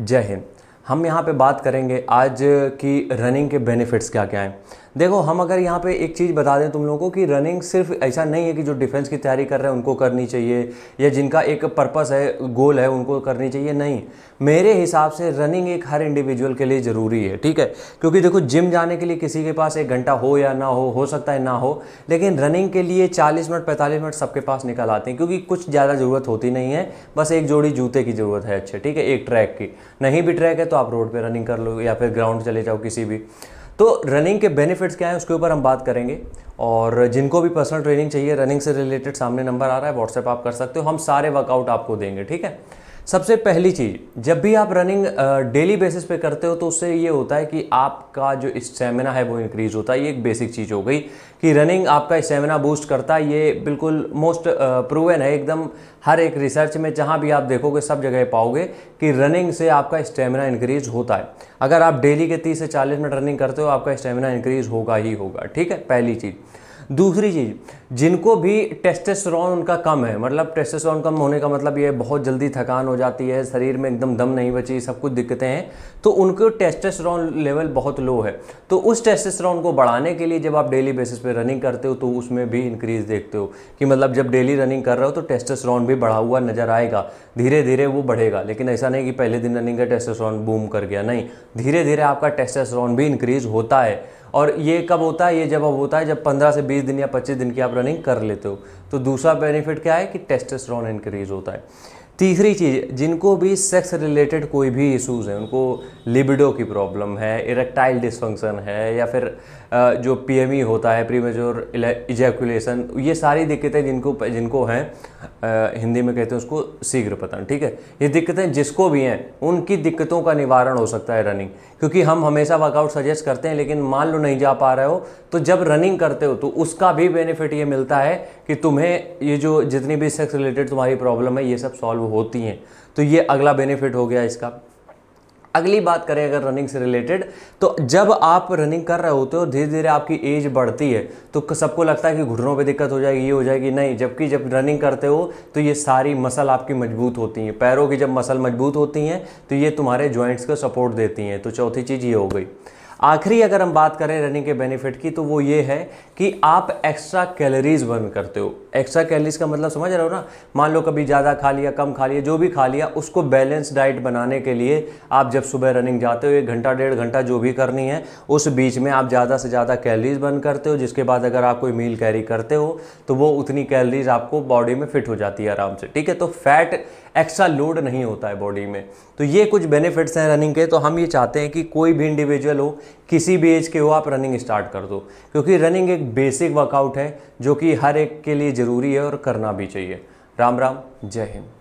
जय हिंद हम यहाँ पे बात करेंगे आज की रनिंग के बेनिफिट्स क्या क्या हैं देखो हम अगर यहाँ पे एक चीज़ बता दें तुम लोगों को कि रनिंग सिर्फ ऐसा नहीं है कि जो डिफेंस की तैयारी कर रहे हैं उनको करनी चाहिए या जिनका एक पर्पस है गोल है उनको करनी चाहिए नहीं मेरे हिसाब से रनिंग एक हर इंडिविजुअल के लिए ज़रूरी है ठीक है क्योंकि देखो जिम जाने के लिए किसी के पास एक घंटा हो या ना हो हो सकता है ना हो लेकिन रनिंग के लिए चालीस मिनट पैंतालीस मिनट सबके पास निकल आते हैं क्योंकि कुछ ज़्यादा ज़रूरत होती नहीं है बस एक जोड़ी जूते की ज़रूरत है अच्छे ठीक है एक ट्रैक की नहीं भी ट्रैक है तो आप रोड पर रनिंग कर लो या फिर ग्राउंड चले जाओ किसी भी तो रनिंग के बेनिफिट्स क्या हैं उसके ऊपर हम बात करेंगे और जिनको भी पर्सनल ट्रेनिंग चाहिए रनिंग से रिलेटेड सामने नंबर आ रहा है व्हाट्सएप आप कर सकते हो हम सारे वर्कआउट आपको देंगे ठीक है सबसे पहली चीज़ जब भी आप रनिंग डेली बेसिस पे करते हो तो उससे ये होता है कि आपका जो स्टेमिना है वो इंक्रीज़ होता है ये एक बेसिक चीज़ हो गई कि रनिंग आपका स्टेमिना बूस्ट करता है ये बिल्कुल मोस्ट प्रूवन है एकदम हर एक रिसर्च में जहाँ भी आप देखोगे सब जगह पाओगे कि रनिंग से आपका स्टेमिना इंक्रीज होता है अगर आप डेली के तीस से चालीस मिनट रनिंग करते हो आपका स्टेमिना इंक्रीज होगा ही होगा ठीक है पहली चीज़ दूसरी चीज़ जिनको भी टेस्टेस्टोरॉन उनका कम है मतलब टेस्टेस्टोरॉन कम होने का मतलब ये बहुत जल्दी थकान हो जाती है शरीर में एकदम दम नहीं बची सब कुछ दिक्कतें हैं तो उनको टेस्टेस्टोरॉन लेवल बहुत लो है तो उस टेस्टेस्टोरॉन को बढ़ाने के लिए जब आप डेली बेसिस पे रनिंग करते हो तो उसमें भी इंक्रीज देखते हो कि मतलब जब डेली रनिंग कर रहे हो तो टेस्टेस्टोरॉन भी बढ़ा हुआ नज़र आएगा धीरे धीरे वो बढ़ेगा लेकिन ऐसा नहीं कि पहले दिन रनिंग का टेस्टेस्टोरॉन बूम कर गया नहीं धीरे धीरे आपका टेस्टेस्टोरॉन भी इंक्रीज होता है और ये कब होता है ये जब अब होता है जब 15 से 20 दिन या 25 दिन की आप रनिंग कर लेते हो तो दूसरा बेनिफिट क्या है कि टेस्टेस्ट्रॉन इंक्रीज होता है तीसरी चीज़ जिनको भी सेक्स रिलेटेड कोई भी इश्यूज़ हैं उनको लिबिडो की प्रॉब्लम है इरेक्टाइल डिसफंक्शन है या फिर जो पीएमई e होता है प्रीमेजोर इजैकुलेशन ये सारी दिक्कतें जिनको जिनको हैं हिंदी में कहते हैं उसको शीघ्र पतन ठीक है ये दिक्कतें जिसको भी हैं उनकी दिक्कतों का निवारण हो सकता है रनिंग क्योंकि हम हमेशा वर्कआउट सजेस्ट करते हैं लेकिन मान लो नहीं जा पा रहे हो तो जब रनिंग करते हो तो उसका भी बेनिफिट ये मिलता है कि तुम्हें ये जो जितनी भी सेक्स रिलेटेड तुम्हारी प्रॉब्लम है ये सब सॉल्व वो होती हैं तो ये अगला बेनिफिट हो गया इसका अगली बात करें अगर रनिंग से रिलेटेड तो जब आप रनिंग कर रहे होते हो धीरे धीरे आपकी एज बढ़ती है तो सबको लगता है कि घुटनों पे दिक्कत हो जाएगी ये हो जाएगी नहीं जबकि जब रनिंग करते हो तो ये सारी मसल आपकी मजबूत होती हैं पैरों की जब मसल मजबूत होती हैं तो ये तुम्हारे जॉइंट्स को सपोर्ट देती हैं तो चौथी चीज़ ये हो गई आखिरी अगर हम बात करें रनिंग के बेनिफिट की तो वो ये है कि आप एक्स्ट्रा कैलोरीज बर्न करते हो एक्स्ट्रा कैलोरीज का मतलब समझ रहे हो ना मान लो कभी ज़्यादा खा लिया कम खा लिया जो भी खा लिया उसको बैलेंस डाइट बनाने के लिए आप जब सुबह रनिंग जाते हो एक घंटा डेढ़ घंटा जो भी करनी है उस बीच में आप ज़्यादा से ज़्यादा कैलरीज बर्न करते हो जिसके बाद अगर आप कोई मील कैरी करते हो तो वो उतनी कैलरीज आपको बॉडी में फिट हो जाती है आराम से ठीक है तो फैट एक्स्ट्रा लोड नहीं होता है बॉडी में तो ये कुछ बेनिफिट्स हैं रनिंग के तो हम ये चाहते हैं कि कोई भी इंडिविजुअल हो किसी भी एज के हो आप रनिंग स्टार्ट कर दो क्योंकि रनिंग एक बेसिक वर्कआउट है जो कि हर एक के लिए ज़रूरी है और करना भी चाहिए राम राम जय हिंद